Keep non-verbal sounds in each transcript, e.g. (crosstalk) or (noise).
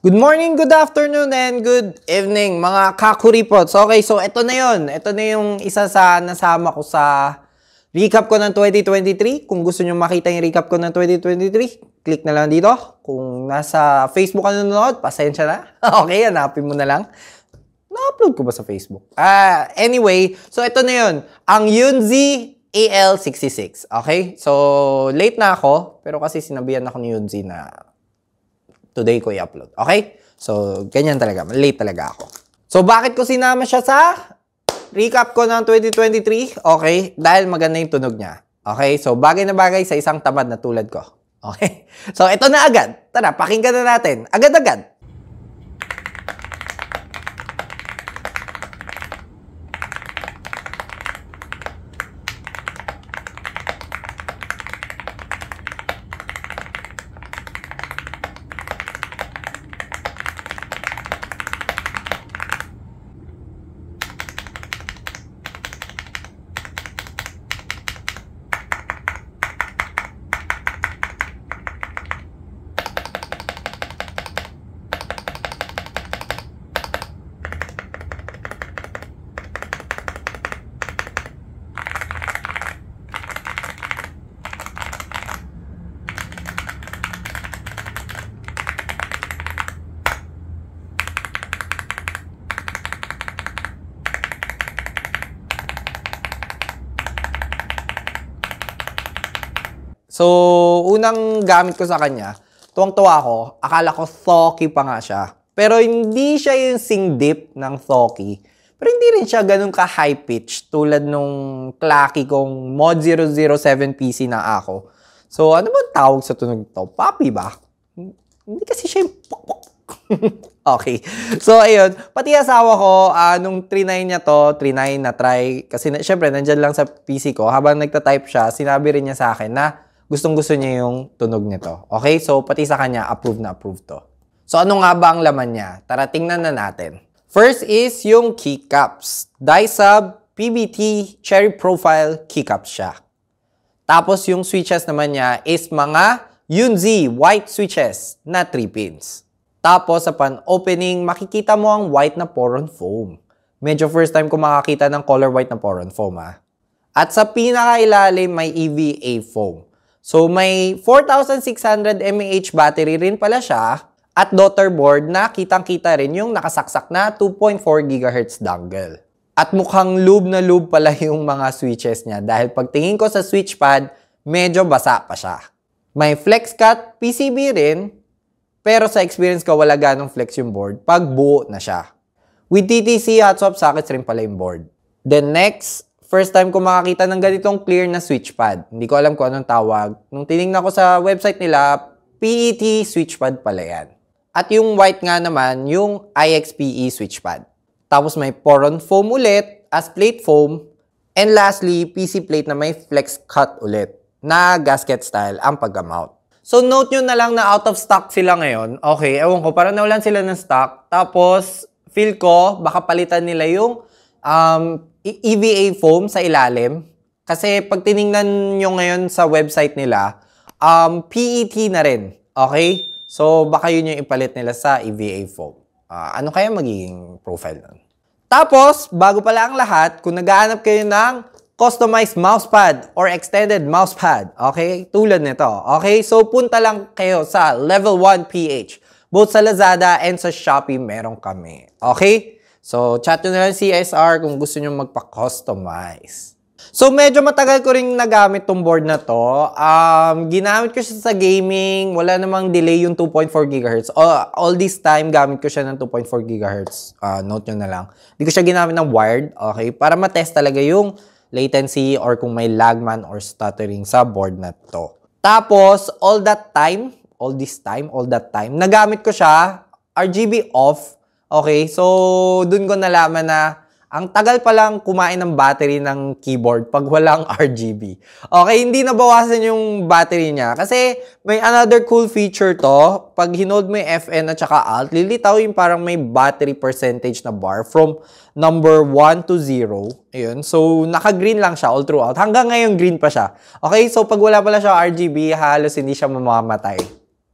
Good morning, good afternoon, and good evening mga kakuripots. Okay, so ito na yon. Ito na yung isa sa nasama ko sa recap ko ng 2023. Kung gusto nyo makita yung recap ko ng 2023, click na lang dito. Kung nasa Facebook ka nanonood, pasensya na. (laughs) okay, hanapin mo na lang. Na-upload ko ba sa Facebook? Ah, uh, anyway, so ito na yon. Ang Yunzi AL66. Okay? So, late na ako. Pero kasi sinabihan ako ni Yunzi na today ko i-upload. Okay? So, ganyan talaga. Late talaga ako. So, bakit ko sinama siya sa recap ko ng 2023? Okay? Dahil maganda yung tunog niya. Okay? So, bagay na bagay sa isang tamad na tulad ko. Okay? (laughs) So, ito na agad. Tara, pakinggan na natin. Agad-agad. So, unang gamit ko sa kanya, tuwang-tuwa ako, akala ko Soki pa nga siya. Pero hindi siya yung sing dip ng Soki. Pero hindi rin siya ganun ka high pitch tulad nung Clacky kong Mod 007 PC na ako. So, ano ba tawag sa tunog to? Papi ba? Hindi kasi siya yung (laughs) okay. So, ayun. Pati asawa ko, uh, nung 39 niya to, 39 na try, kasi syempre, nandyan lang sa PC ko, habang nagta-type siya, sinabi rin niya sa akin na, gustong-gusto niya yung tunog nito. Okay? So, pati sa kanya, approve na approve to. So, ano nga ba ang laman niya? Tara, tingnan na natin. First is yung keycaps. Dysub, PBT, Cherry Profile, keycaps siya. Tapos, yung switches naman niya is mga Yunzi white switches na 3 pins. Tapos, sa pan-opening, makikita mo ang white na poron foam. Medyo first time ko makakita ng color white na poron foam, ha? Ah. At sa pinakailalim, may EVA foam. So may 4,600 mAh battery rin pala siya at daughter board na kitang-kita rin yung nakasaksak na 2.4 GHz dongle. At mukhang lube na lube pala (laughs) yung mga switches niya dahil pagtingin ko sa switch pad, medyo basa pa siya. May flex cut PCB rin, pero sa experience ko wala ganong flex yung board pag buo na siya. With TTC hot swap sockets rin pala yung board. Then next, First time ko makakita ng ganitong clear na switch pad. Hindi ko alam kung anong tawag. Nung tinignan ko sa website nila, PET switch pad pala yan. At yung white nga naman, yung IXPE switch pad. Tapos may poron foam ulit as plate foam. And lastly, PC plate na may flex cut ulit na gasket style ang pag-mount. So note nyo na lang na out of stock sila ngayon. Okay, ewan ko, parang nawalan sila ng stock. Tapos, feel ko, baka palitan nila yung um, EVA e foam sa ilalim. Kasi pag tiningnan nyo ngayon sa website nila, um, PET na rin. Okay? So, baka yun yung ipalit nila sa EVA foam. Uh, ano kaya magiging profile nun? Tapos, bago pala ang lahat, kung nagaanap kayo ng customized mousepad or extended mousepad, okay? Tulad nito, okay? So, punta lang kayo sa Level 1 PH. Both sa Lazada and sa Shopee meron kami, okay? So, chat nyo na lang CSR kung gusto nyo magpa-customize. So, medyo matagal ko rin nagamit tong board na to. Um, ginamit ko siya sa gaming. Wala namang delay yung 2.4 GHz. All, all this time, gamit ko siya ng 2.4 GHz. Uh, note nyo na lang. Hindi ko siya ginamit ng wired. Okay? Para matest talaga yung latency or kung may lag man or stuttering sa board na to. Tapos, all that time, all this time, all that time, nagamit ko siya, RGB off, Okay, so dun ko nalaman na ang tagal pa lang kumain ng battery ng keyboard pag walang (laughs) RGB. Okay, hindi nabawasan yung battery niya. Kasi may another cool feature to. Pag hinold mo yung FN at saka Alt, lilitaw yung parang may battery percentage na bar from number 1 to 0. Ayun, so naka-green lang siya all throughout. Hanggang ngayon green pa siya. Okay, so pag wala pala siya RGB, halos hindi siya mamamatay.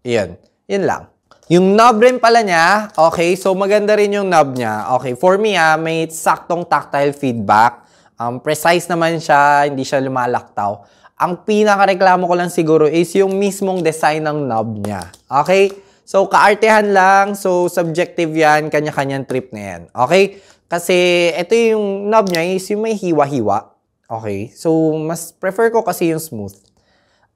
Ayun, yun lang. Yung knob rin pala niya, okay, so maganda rin yung knob niya. Okay, for me ah, may saktong tactile feedback. Um, precise naman siya, hindi siya lumalaktaw. Ang pinakareklamo ko lang siguro is yung mismong design ng knob niya. Okay? So, kaartehan lang. So, subjective yan. Kanya-kanyang trip na yan. Okay? Kasi, ito yung knob niya is yung may hiwa-hiwa. Okay? So, mas prefer ko kasi yung smooth.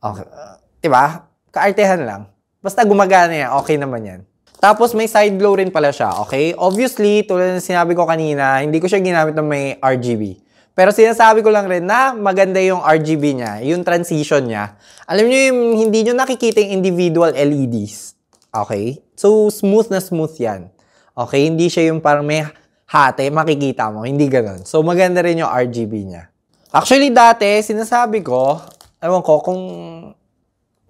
Okay. Uh, diba? Kaartehan lang. Basta gumagana yan, okay naman yan. Tapos may side glow rin pala siya, okay? Obviously, tulad ng sinabi ko kanina, hindi ko siya ginamit ng may RGB. Pero sinasabi ko lang rin na maganda yung RGB niya, yung transition niya. Alam niyo yung hindi niyo nakikita yung individual LEDs. Okay? So, smooth na smooth yan. Okay? Hindi siya yung parang may hati, makikita mo. Hindi ganun. So, maganda rin yung RGB niya. Actually, dati, sinasabi ko, ewan ko kung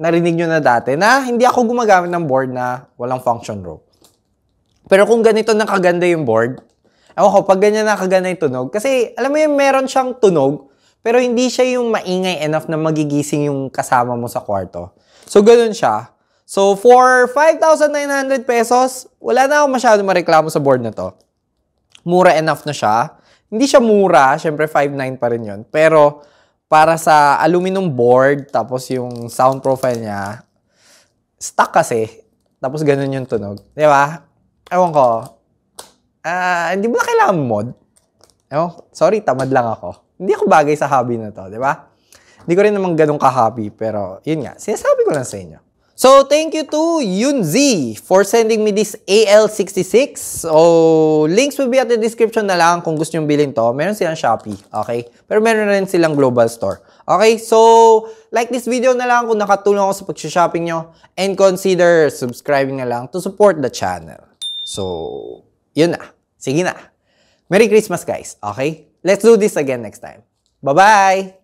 narinig nyo na dati na hindi ako gumagamit ng board na walang function row. Pero kung ganito na kaganda yung board, ewan ko, pag ganyan na kaganda yung tunog, kasi alam mo yung meron siyang tunog, pero hindi siya yung maingay enough na magigising yung kasama mo sa kwarto. So, ganun siya. So, for 5,900 pesos, wala na ako masyado mareklamo sa board na to. Mura enough na siya. Hindi siya mura, syempre 5,900 pa rin yun. Pero, para sa aluminum board, tapos yung sound profile niya, stuck kasi. Tapos ganun yung tunog. Di ba? Ewan ko. Ah, uh, hindi mo na kailangan mod. Ewan, sorry, tamad lang ako. Hindi ako bagay sa hobby na to, di ba? Hindi ko rin naman ganun ka-happy, pero yun nga, sinasabi ko lang sa inyo. So, thank you to Yunzi for sending me this AL66. So, links will be at the description na lang kung gusto nyo bilhin to. Meron silang Shopee, okay? Pero meron na rin silang global store. Okay, so, like this video na lang kung nakatulong ako sa pag-shopping nyo. And consider subscribing na lang to support the channel. So, yun na. Sige na. Merry Christmas, guys. Okay? Let's do this again next time. Bye-bye!